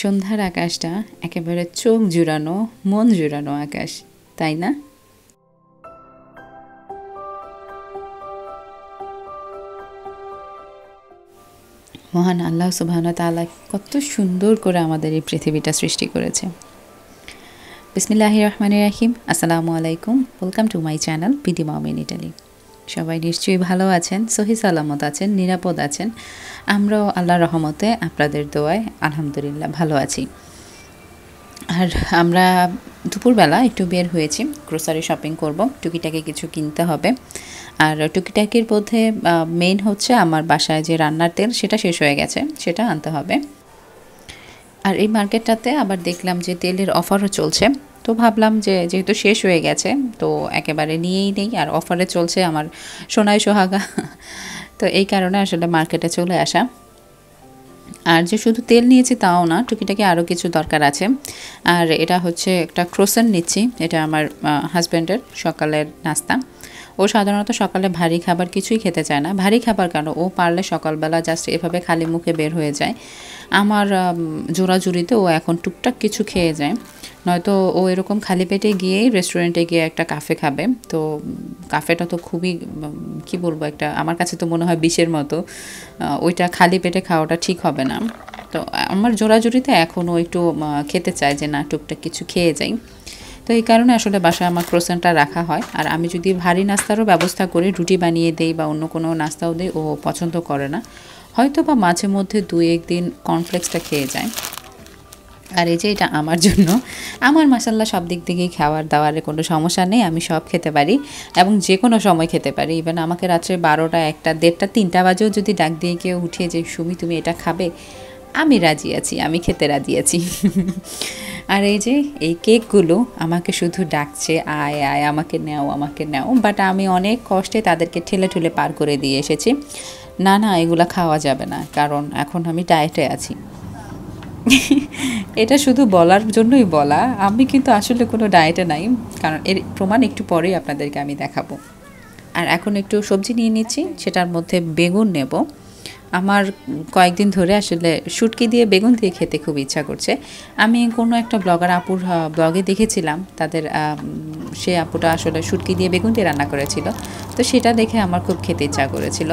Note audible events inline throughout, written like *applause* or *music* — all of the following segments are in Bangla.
সন্ধ্যার আকাশটা একেবারে চোখ জুড়ানো মন জুড়ানো আকাশ তাই না মহান আল্লাহ সুবাহন তালা কত সুন্দর করে আমাদের এই পৃথিবীটা সৃষ্টি করেছে বিসমিল্লাহ রহমান রাহিম আসসালামু আলাইকুম ওয়েলকাম টু মাই চ্যানেল পিডি মাউমিন ইটালি সবাই নিশ্চয়ই ভালো আছেন সহি সালামত আছেন নিরাপদ আছেন আমরাও আল্লাহ রহমতে আপনাদের দোয়ায় আলহামদুলিল্লাহ ভালো আছি আর আমরা দুপুরবেলা একটু বের হয়েছি গ্রোসারি শপিং করব টুকিটাকে কিছু কিনতে হবে আর টুকিটাকির মধ্যে মেইন হচ্ছে আমার বাসায় যে রান্নার তেল সেটা শেষ হয়ে গেছে সেটা আনতে হবে আর এই মার্কেটটাতে আবার দেখলাম যে তেলের অফারও চলছে তো ভাবলাম যে যেহেতু শেষ হয়ে গেছে তো একেবারে নিয়েই নেই আর অফারে চলছে আমার সোনায় সোহাগা তো এই কারণে আসলে মার্কেটে চলে আসা আর যে শুধু তেল নিয়েছি তাও না টুকিটাকি আরও কিছু দরকার আছে আর এটা হচ্ছে একটা ক্রোসেন নিচ্ছি এটা আমার হাজব্যান্ডের সকালের নাস্তা ও সাধারণত সকালে ভারী খাবার কিছুই খেতে চায় না ভারী খাবার কেন ও পারলে সকালবেলা জাস্ট এভাবে খালি মুখে বের হয়ে যায় আমার জোড়াজুড়িতে ও এখন টুকটাক কিছু খেয়ে যায় নয়তো ও এরকম খালি পেটে গিয়েই রেস্টুরেন্টে গিয়ে একটা কাফে খাবে তো কাফেটা তো খুবই কি বলবো একটা আমার কাছে তো মনে হয় বিষের মতো ওইটা খালি পেটে খাওয়াটা ঠিক হবে না তো আমার জোড়াজুড়িতে এখনও একটু খেতে চায় যে না টুকটাক কিছু খেয়ে যাই তো এই কারণে আসলে বাসায় আমার ক্রোসেনটা রাখা হয় আর আমি যদি ভারী নাস্তারও ব্যবস্থা করে রুটি বানিয়ে দেই বা অন্য কোনো নাস্তাও দেই ও পছন্দ করে না হয়তো বা মাঝে মধ্যে দু একদিন কর্নফ্লেক্সটা খেয়ে যায় আর এই যে এটা আমার জন্য আমার মাসাল্লাহ সব দিক থেকেই খাওয়ার দাওয়ারের কোনো সমস্যা নেই আমি সব খেতে পারি এবং যে কোনো সময় খেতে পারি ইভেন আমাকে রাত্রে বারোটা একটা দেড়টা তিনটা বাজেও যদি ডাক দিয়ে কেউ উঠে যে সুমি তুমি এটা খাবে আমি রাজি আছি আমি খেতে রাজি আছি আর এই যে এই কেকগুলো আমাকে শুধু ডাকছে আয় আয় আমাকে নেও আমাকে নেও বাট আমি অনেক কষ্টে তাদেরকে ঠেলে ঠুলে পার করে দিয়ে এসেছি না না এগুলো খাওয়া যাবে না কারণ এখন আমি ডায়েটে আছি এটা শুধু বলার জন্যই বলা আমি কিন্তু আসলে কোনো ডায়েটে নাই কারণ এর প্রমাণ একটু পরেই আপনাদেরকে আমি দেখাবো আর এখন একটু সবজি নিয়ে নিচ্ছি সেটার মধ্যে বেগুন নেব আমার কয়েকদিন ধরে আসলে শুটকি দিয়ে বেগুন দিয়ে খেতে খুব ইচ্ছা করছে আমি কোনো একটা ব্লগার আপুর ব্লগে দেখেছিলাম তাদের সে আপুটা আসলে শুটকি দিয়ে বেগুন দিয়ে রান্না করেছিল তো সেটা দেখে আমার খুব খেতে ইচ্ছা করেছিল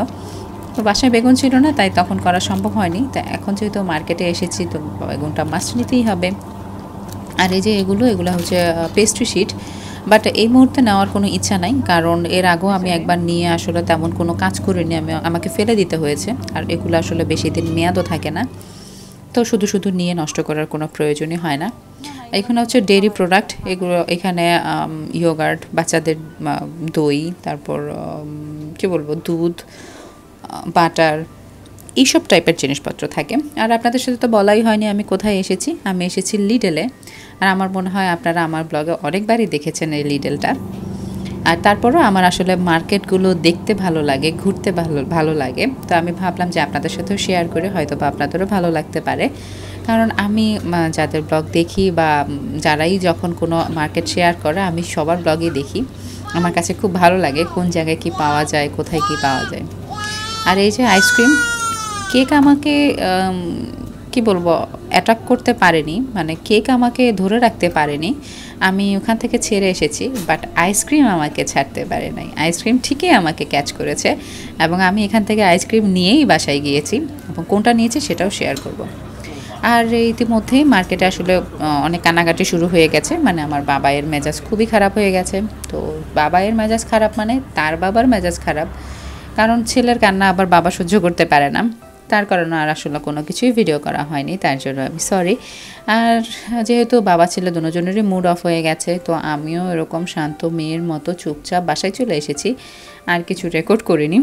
তো বাসায় বেগুন ছিল না তাই তখন করা সম্ভব হয়নি তা এখন যেহেতু মার্কেটে এসেছি তো বেগুনটা মাছ নিতেই হবে আর এই যে এগুলো এগুলো হচ্ছে পেস্ট্রি শিট বাট এই মুহূর্তে নেওয়ার কোনো ইচ্ছা নাই কারণ এর আগেও আমি একবার নিয়ে আসলে তেমন কোনো কাজ করিনি আমি আমাকে ফেলে দিতে হয়েছে আর এগুলো আসলে বেশি দিন মেয়াদও থাকে না তো শুধু শুধু নিয়ে নষ্ট করার কোনো প্রয়োজনই হয় না এখানে হচ্ছে ডেইরি প্রোডাক্ট এগুলো এখানে ইয়োগার্ট বাচ্চাদের দই তারপর কি বলবো দুধ বাটার এইসব টাইপের জিনিসপত্র থাকে আর আপনাদের সাথে তো বলাই হয়নি আমি কোথায় এসেছি আমি এসেছি লিডেলে আর আমার মনে হয় আপনারা আমার ব্লগে অনেকবারই দেখেছেন এই লিডেলটা আর তারপরও আমার আসলে মার্কেটগুলো দেখতে ভালো লাগে ঘুরতে ভালো ভালো লাগে তো আমি ভাবলাম যে আপনাদের সাথেও শেয়ার করে হয়তো বা আপনাদেরও ভালো লাগতে পারে কারণ আমি যাদের ব্লগ দেখি বা যারাই যখন কোনো মার্কেট শেয়ার করে আমি সবার ব্লগে দেখি আমার কাছে খুব ভালো লাগে কোন জায়গায় কি পাওয়া যায় কোথায় কি পাওয়া যায় আর এই যে আইসক্রিম কেক আমাকে কি বলবো অ্যাটাক করতে পারেনি মানে কেক আমাকে ধরে রাখতে পারেনি আমি ওখান থেকে ছেড়ে এসেছি বাট আইসক্রিম আমাকে ছাড়তে পারে নাই আইসক্রিম ঠিকই আমাকে ক্যাচ করেছে এবং আমি এখান থেকে আইসক্রিম নিয়েই বাসায় গিয়েছি এবং কোনটা নিয়েছি সেটাও শেয়ার করব। আর ইতিমধ্যেই মার্কেটে আসলে অনেক কানাকাটি শুরু হয়ে গেছে মানে আমার বাবায়ের মেজাজ খুবই খারাপ হয়ে গেছে তো বাবায়ের মেজাজ খারাপ মানে তার বাবার মেজাজ খারাপ কারণ ছেলের কান্না আবার বাবা সহ্য করতে পারে না তার কারণে আর আসলে কোনো কিছুই ভিডিও করা হয়নি তার জন্য আমি সরি আর যেহেতু বাবা ছিল দুজনেরই মুড অফ হয়ে গেছে তো আমিও এরকম শান্ত মেয়ের মতো চুপচাপ বাসায় চলে এসেছি আর কিছু রেকর্ড করিনি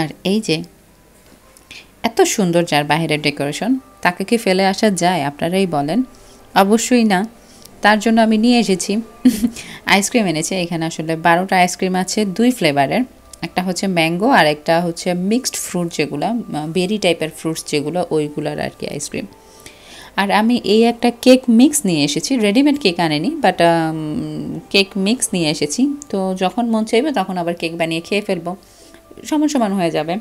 আর এই যে এত সুন্দর যার বাহিরের ডেকোরেশন তাকে কি ফেলে আসা যায় আপনারাই বলেন অবশ্যই না তার জন্য আমি নিয়ে এসেছি *laughs* আইসক্রিম এনেছে এখানে আসলে বারোটা আইসক্রিম আছে দুই ফ্লেভারের একটা হচ্ছে ম্যাঙ্গো আর একটা হচ্ছে মিক্সড ফ্রুট যেগুলো বেরি টাইপের ফ্রুটস যেগুলো ওইগুলোর আর কি আইসক্রিম আর আমি এই একটা কেক মিক্স নিয়ে এসেছি রেডিমেড কেক আনেনি বাট কেক মিক্স নিয়ে এসেছি তো যখন মন চাইবে তখন আবার কেক বানিয়ে খেয়ে ফেলবো সমান সমান হয়ে যাবে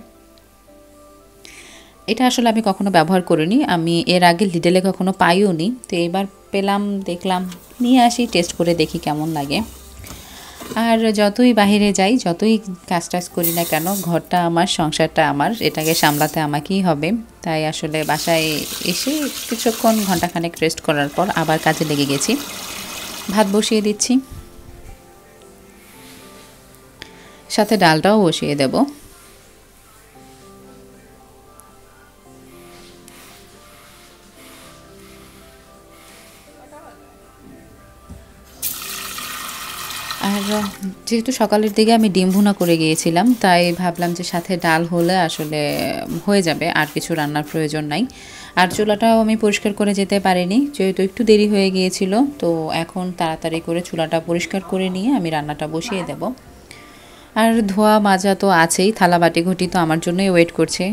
এটা আসলে আমি কখনো ব্যবহার করিনি আমি এর আগে লিডেলে কখনো পাইও নি তো এবার পেলাম দেখলাম নিয়ে আসি টেস্ট করে দেখি কেমন লাগে আর যতই বাহিরে যাই যতই কাজ টাজ করি না কেন ঘরটা আমার সংসারটা আমার এটাকে সামলাতে আমাকেই হবে তাই আসলে বাসায় এসে কিছুক্ষণ ঘন্টাখানেক রেস্ট করার পর আবার কাজে লেগে গেছি ভাত বসিয়ে দিচ্ছি সাথে ডালটাও বসিয়ে দেবো আর যেহেতু সকালের দিকে আমি ডিম ভুনা করে গিয়েছিলাম তাই ভাবলাম যে সাথে ডাল হলে আসলে হয়ে যাবে আর কিছু রান্নার প্রয়োজন নাই আর চুলাটাও আমি পরিষ্কার করে যেতে পারিনি যেহেতু একটু দেরি হয়ে গিয়েছিল তো এখন তাড়াতাড়ি করে চুলাটা পরিষ্কার করে নিয়ে আমি রান্নাটা বসিয়ে দেব আর ধোয়া মাজা তো আছেই থালা বাটি ঘটি তো আমার জন্যই ওয়েট করছে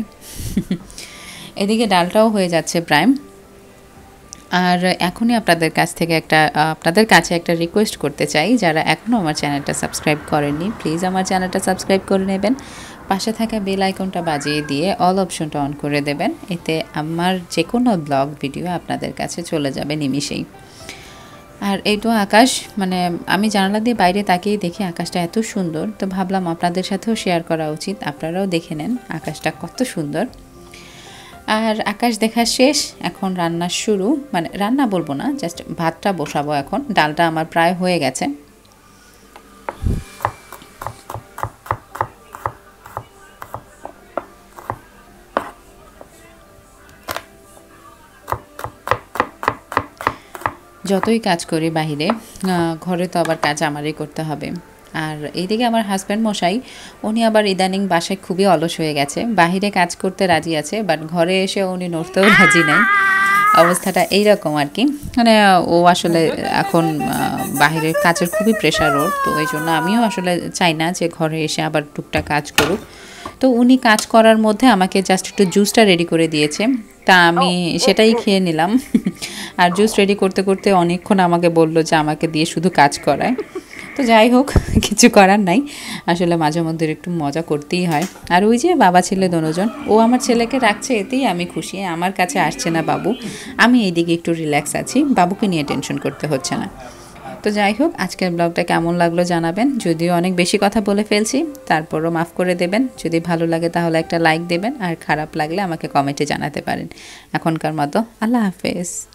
*laughs* এদিকে ডালটাও হয়ে যাচ্ছে প্রায় আর এখনই আপনাদের কাছ থেকে একটা আপনাদের কাছে একটা রিকোয়েস্ট করতে চাই যারা এখনও আমার চ্যানেলটা সাবস্ক্রাইব করেননি প্লিজ আমার চ্যানেলটা সাবস্ক্রাইব করে নেবেন পাশে থাকা বেল আইকনটা বাজিয়ে দিয়ে অল অপশনটা অন করে দেবেন এতে আমার যে কোনো ব্লগ ভিডিও আপনাদের কাছে চলে যাবে নিমিষেই আর এই তো আকাশ মানে আমি জানালা দিয়ে বাইরে তাকিয়ে দেখি আকাশটা এত সুন্দর তো ভাবলাম আপনাদের সাথেও শেয়ার করা উচিত আপনারাও দেখে নেন আকাশটা কত সুন্দর আর আকাশ দেখা শেষ এখন রান্না শুরু মানে রান্না বলবো না জাস্ট ভাতটা বসাবো এখন ডালটা আমার প্রায় হয়ে গেছে যতই কাজ করি বাহিরে ঘরে তো আবার কাজ আমারই করতে হবে আর এইদিকে আমার হাজব্যান্ড মশাই উনি আবার ইদানিং বাসায় খুবই অলস হয়ে গেছে বাহিরে কাজ করতে রাজি আছে বাট ঘরে এসে উনি নড়তেও রাজি নাই অবস্থাটা এইরকম আর কি মানে ও আসলে এখন বাহিরের কাজের খুবই প্রেশার ওর তো এই জন্য আমিও আসলে চাই না যে ঘরে এসে আবার টুকটা কাজ করুক তো উনি কাজ করার মধ্যে আমাকে জাস্ট একটু জুসটা রেডি করে দিয়েছে তা আমি সেটাই খেয়ে নিলাম আর জুস রেডি করতে করতে অনেকক্ষণ আমাকে বলল যে আমাকে দিয়ে শুধু কাজ করায় তো যাই হোক কিছু করার নাই আসলে মাঝে মধ্যে একটু মজা করতেই হয় আর ওই যে বাবা ছেলে দনোজন ও আমার ছেলেকে রাখছে এতেই আমি খুশি আমার কাছে আসছে না বাবু আমি এইদিকে একটু রিল্যাক্স আছি বাবুকে নিয়ে টেনশন করতে হচ্ছে না তো যাই হোক আজকের ব্লগটা কেমন লাগলো জানাবেন যদিও অনেক বেশি কথা বলে ফেলছি তারপরও মাফ করে দেবেন যদি ভালো লাগে তাহলে একটা লাইক দেবেন আর খারাপ লাগলে আমাকে কমেন্টে জানাতে পারেন এখনকার মতো আল্লাহ হাফেজ